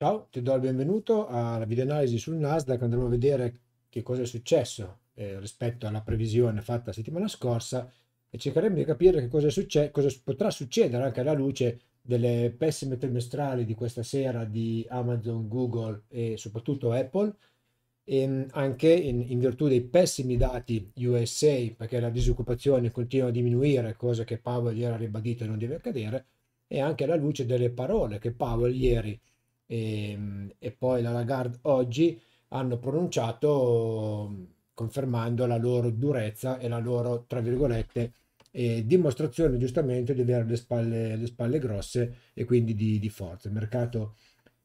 Ciao, ti do il benvenuto alla videoanalisi sul Nasdaq, andremo a vedere che cosa è successo eh, rispetto alla previsione fatta la settimana scorsa e cercheremo di capire che cosa, succe- cosa potrà succedere anche alla luce delle pessime trimestrali di questa sera di Amazon, Google e soprattutto Apple, e ehm, anche in, in virtù dei pessimi dati USA, perché la disoccupazione continua a diminuire, cosa che Powell ieri ha ribadito non deve accadere, e anche alla luce delle parole che Powell ieri ha e, ehm, e poi la Lagarde oggi hanno pronunciato mm, confermando la loro durezza e la loro, tra virgolette, eh, dimostrazione giustamente di avere le spalle, le spalle grosse e quindi di, di forza. Il mercato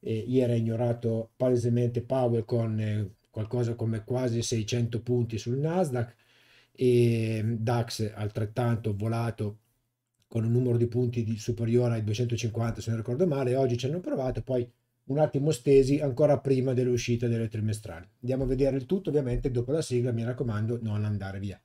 eh, ieri ha ignorato palesemente Powell con eh, qualcosa come quasi 600 punti sul Nasdaq e mm, DAX altrettanto volato con un numero di punti di, superiore ai 250 se non ricordo male, oggi ci hanno provato, poi un attimo stesi ancora prima dell'uscita delle trimestrali. Andiamo a vedere il tutto ovviamente dopo la sigla, mi raccomando non andare via.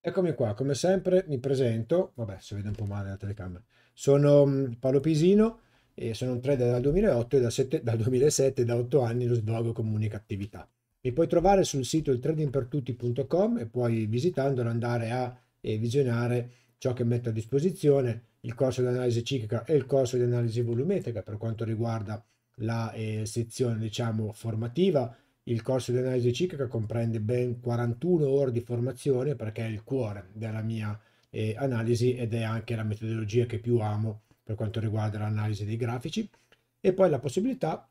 Eccomi qua, come sempre mi presento, vabbè si vede un po' male la telecamera, sono mm, Paolo Pisino, e sono un trader dal 2008 e da sette, dal 2007 da 8 anni lo svolgo come unica attività. Mi puoi trovare sul sito il tradingpertutti.com e puoi visitandolo andare a visionare ciò che metto a disposizione, il corso di analisi ciclica e il corso di analisi volumetrica per quanto riguarda la eh, sezione diciamo formativa. Il corso di analisi ciclica comprende ben 41 ore di formazione perché è il cuore della mia eh, analisi ed è anche la metodologia che più amo per quanto riguarda l'analisi dei grafici e poi la possibilità,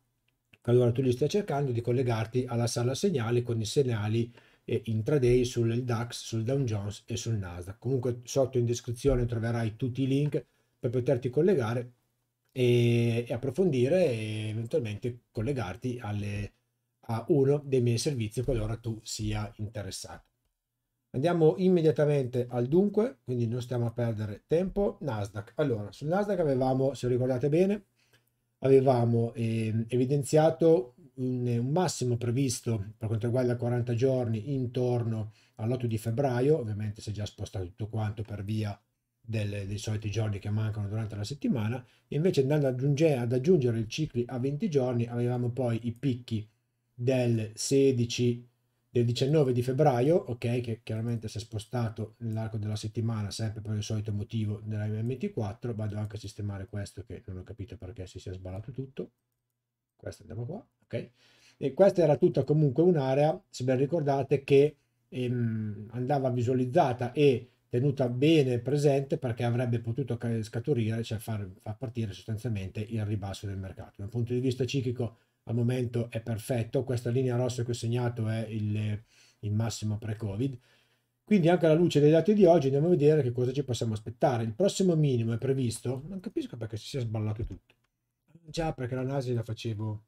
qualora tu li stia cercando, di collegarti alla sala segnale con i segnali eh, intraday sul DAX, sul Dow Jones e sul Nasdaq. Comunque sotto in descrizione troverai tutti i link per poterti collegare e, e approfondire e eventualmente collegarti alle, a uno dei miei servizi qualora tu sia interessato. Andiamo immediatamente al dunque, quindi non stiamo a perdere tempo. Nasdaq. Allora, sul Nasdaq avevamo, se ricordate bene, avevamo eh, evidenziato un, un, massimo previsto per quanto riguarda 40 giorni intorno all'8 di febbraio, ovviamente si è già spostato tutto quanto per via del, dei soliti giorni che mancano durante la settimana, e invece andando ad aggiungere, ad aggiungere il ciclo a 20 giorni avevamo poi i picchi del 16 del 19 di febbraio, ok, che chiaramente si è spostato nell'arco della settimana sempre per il solito motivo della M24, vado anche a sistemare questo che non ho capito perché si sia sballato tutto, questo andiamo qua, ok, e questa era tutta comunque un'area, se ben ricordate, che ehm, andava visualizzata e tenuta bene presente perché avrebbe potuto scaturire, cioè far, far partire sostanzialmente il ribasso del mercato. Dal punto di vista ciclico al momento è perfetto, questa linea rossa che ho segnato è il, il massimo pre-Covid. Quindi anche alla luce dei dati di oggi andiamo a vedere che cosa ci possiamo aspettare. Il prossimo minimo è previsto, non capisco perché si sia sballato tutto. Già perché la l'analisi la facevo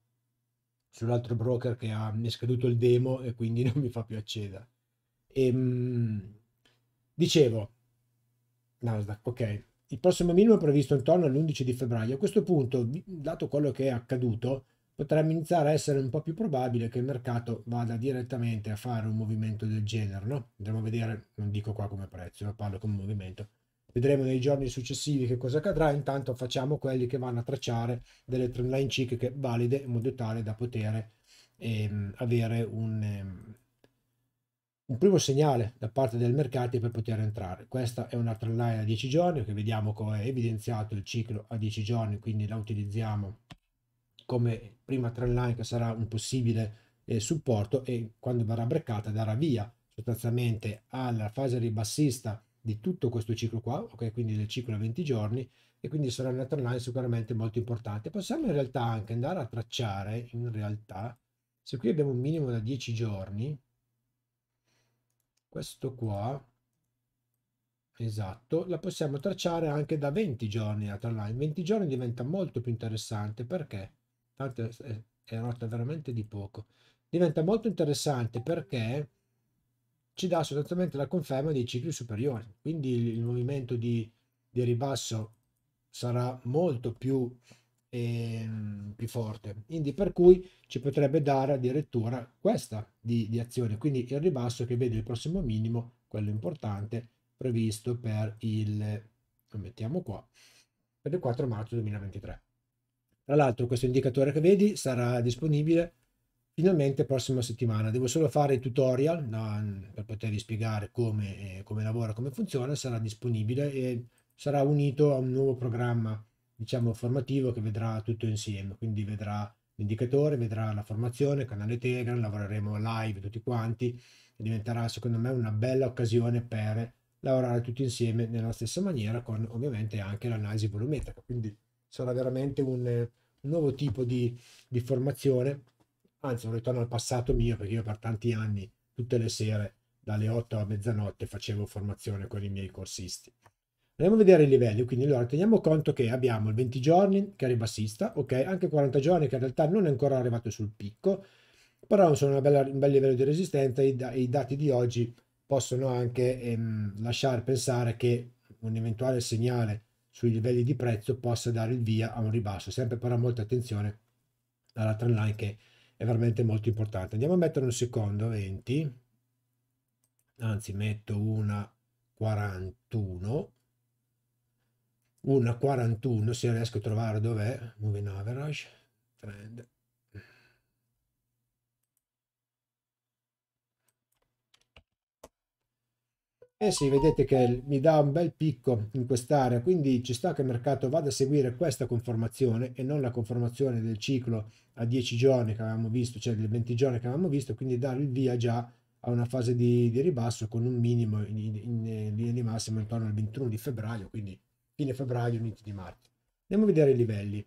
sull'altro broker che ha, mi è scaduto il demo e quindi non mi fa più accedere. E, ehm, dicevo, Nasdaq, ok, il prossimo minimo è previsto intorno all'11 di febbraio. A questo punto, dato quello che è accaduto, potrebbe iniziare a essere un po' più probabile che il mercato vada direttamente a fare un movimento del genere, no? Andremo a vedere, non dico qua come prezzo, ma parlo come movimento. Vedremo nei giorni successivi che cosa accadrà, intanto facciamo quelli che vanno a tracciare delle trendline cicliche valide in modo tale da poter ehm, avere un, ehm, un primo segnale da parte del mercato per poter entrare. Questa è una trendline a 10 giorni che vediamo come è evidenziato il ciclo a 10 giorni, quindi la utilizziamo come prima trend line che sarà un possibile eh, supporto e quando verrà breccata darà via sostanzialmente alla fase ribassista di tutto questo ciclo qua, ok? Quindi del ciclo a 20 giorni e quindi sarà una trend line sicuramente molto importante. Possiamo in realtà anche andare a tracciare in realtà se qui abbiamo un minimo da 10 giorni questo qua Esatto, la possiamo tracciare anche da 20 giorni la trendline. 20 giorni diventa molto più interessante perché tanto è una nota veramente di poco, diventa molto interessante perché ci dà sostanzialmente la conferma dei cicli superiori, quindi il movimento di, di ribasso sarà molto più, eh, più, forte, quindi per cui ci potrebbe dare addirittura questa di, di azione, quindi il ribasso che vede il prossimo minimo, quello importante, previsto per il, lo mettiamo qua, per il 4 marzo 2023. Tra l'altro questo indicatore che vedi sarà disponibile finalmente prossima settimana. Devo solo fare il tutorial da, per potervi spiegare come, eh, come lavora, come funziona, sarà disponibile e sarà unito a un nuovo programma diciamo formativo che vedrà tutto insieme, quindi vedrà l'indicatore, vedrà la formazione, canale Telegram, lavoreremo live tutti quanti e diventerà secondo me una bella occasione per lavorare tutti insieme nella stessa maniera con ovviamente anche l'analisi volumetrica. Quindi sarà veramente un, eh, un nuovo tipo di, di, formazione. Anzi, un ritorno al passato mio, perché io per tanti anni, tutte le sere, dalle 8 a mezzanotte, facevo formazione con i miei corsisti. Andiamo a vedere i livelli, quindi allora teniamo conto che abbiamo il 20 giorni che è il bassista, ok, anche 40 giorni che in realtà non è ancora arrivato sul picco, però sono un bel livello di resistenza e i dati di oggi possono anche ehm, lasciare pensare che un eventuale segnale sui livelli di prezzo possa dare il via a un ribasso, sempre però molta attenzione alla trend line che è veramente molto importante. Andiamo a mettere un secondo 20, anzi metto una 41, una 41 se riesco a trovare dov'è, moving average, trend, Eh sì, vedete che mi dà un bel picco in quest'area, quindi ci sta che il mercato vada a seguire questa conformazione e non la conformazione del ciclo a 10 giorni che avevamo visto, cioè del 20 giorni che avevamo visto, quindi dare il via già a una fase di, di ribasso con un minimo in, linea di massimo intorno al 21 di febbraio, quindi fine febbraio, inizio di marzo. Andiamo a vedere i livelli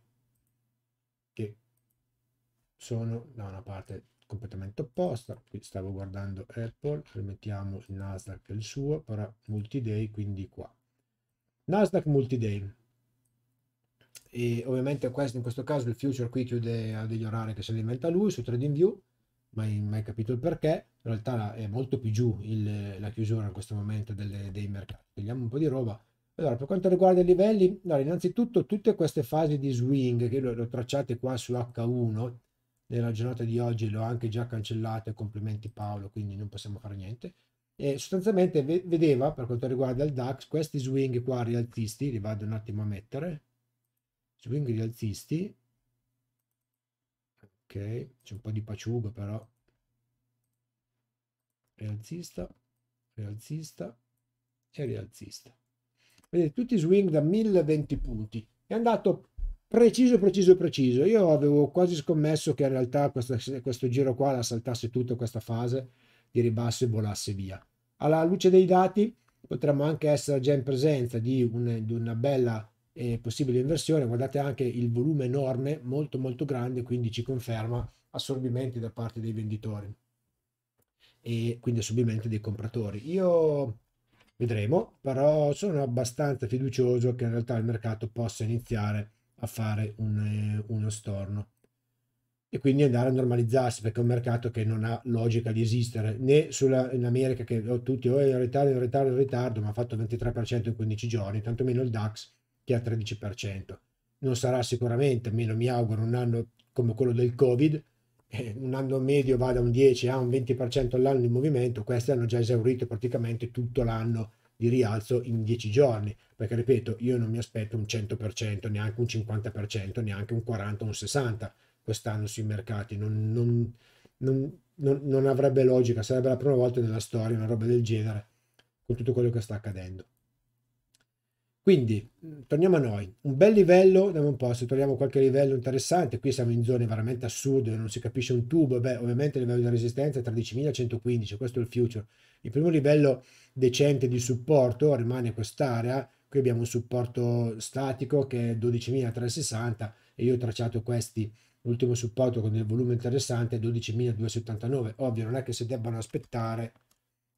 che sono da una parte completamente opposta, qui stavo guardando Apple, rimettiamo il Nasdaq il suo, però multi-day, quindi qua. Nasdaq multi-day. E ovviamente questo, in questo caso il future qui chiude a degli orari che se li inventa lui su TradingView, mai, mai capito il perché. In realtà è molto più giù il, la chiusura in questo momento delle, dei mercati. Togliamo un po' di roba. Allora, per quanto riguarda i livelli, allora, innanzitutto tutte queste fasi di swing che le ho tracciate qua su H1, nella giornata di oggi l'ho anche già cancellato, complimenti Paolo, quindi non possiamo fare niente. E sostanzialmente vedeva per quanto riguarda il DAX questi swing qua rialzisti, li vado un attimo a mettere, swing rialzisti, ok, c'è un po' di paciugo però, rialzista, rialzista e rialzista. Vedete tutti swing da 1020 punti, è andato preciso, preciso, preciso. Io avevo quasi scommesso che in realtà questa, questo giro qua la saltasse tutta questa fase di ribasso e volasse via. Alla luce dei dati potremmo anche essere già in presenza di, un, di una bella e possibile inversione. Guardate anche il volume enorme, molto molto grande, quindi ci conferma assorbimenti da parte dei venditori e quindi assorbimenti dei compratori. Io vedremo, però sono abbastanza fiducioso che in realtà il mercato possa iniziare a a fare un, eh, uno storno e quindi andare a normalizzarsi perché è un mercato che non ha logica di esistere né sulla, in America che ho oh, tutti o oh, in ritardo, in ritardo, in ritardo ma ha fatto 23% in 15 giorni tantomeno il DAX che ha 13% non sarà sicuramente, almeno mi auguro, un anno come quello del Covid, un anno medio va da un 10 a un 20% all'anno di movimento, questi hanno già esaurito praticamente tutto l'anno di rialzo in 10 giorni, perché ripeto, io non mi aspetto un 100%, neanche un 50%, neanche un 40, un 60% quest'anno sui mercati, non, non, non, non avrebbe logica, sarebbe la prima volta nella storia una roba del genere con tutto quello che sta accadendo. Quindi mm, torniamo a noi, un bel livello, vediamo un po', se troviamo qualche livello interessante, qui siamo in zone veramente assurde, non si capisce un tubo, beh ovviamente il livello di resistenza è 13.115, questo è il future. Il primo livello decente di supporto rimane quest'area, qui abbiamo un supporto statico che è 12.360 e io ho tracciato questi, l'ultimo supporto con il volume interessante è 12.279, ovvio non è che si debbano aspettare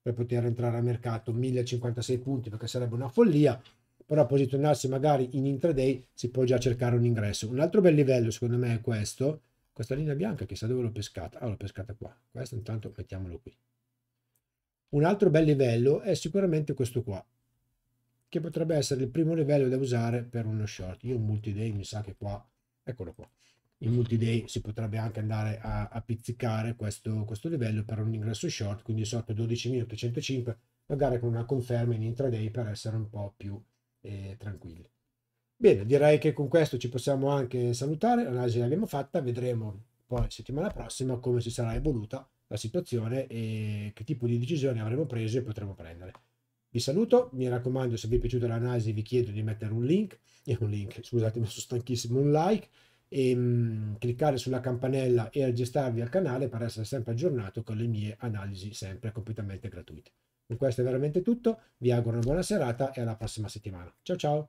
per poter entrare a mercato 1056 punti perché sarebbe una follia, però posizionarsi magari in intraday si può già cercare un ingresso. Un altro bel livello secondo me è questo, questa linea bianca chissà dove l'ho pescata, ah l'ho pescata qua, questo intanto mettiamolo qui. Un altro bel livello è sicuramente questo qua, che potrebbe essere il primo livello da usare per uno short. Io un multi-day mi sa che qua, eccolo qua, in multi-day si potrebbe anche andare a, a pizzicare questo, questo livello per un ingresso short, quindi sotto 12.805, magari con una conferma in intraday per essere un po' più e tranquilli. Bene, direi che con questo ci possiamo anche salutare, l'analisi l'abbiamo fatta, vedremo poi settimana prossima come si sarà evoluta la situazione e che tipo di decisioni avremo preso e potremo prendere. Vi saluto, mi raccomando se vi è piaciuta l'analisi vi chiedo di mettere un link, un link, scusate ma sono stanchissimo, un like e ehm, cliccare sulla campanella e registrarvi al canale per essere sempre aggiornato con le mie analisi sempre completamente gratuite. Con questo è veramente tutto, vi auguro una buona serata e alla prossima settimana. Ciao ciao!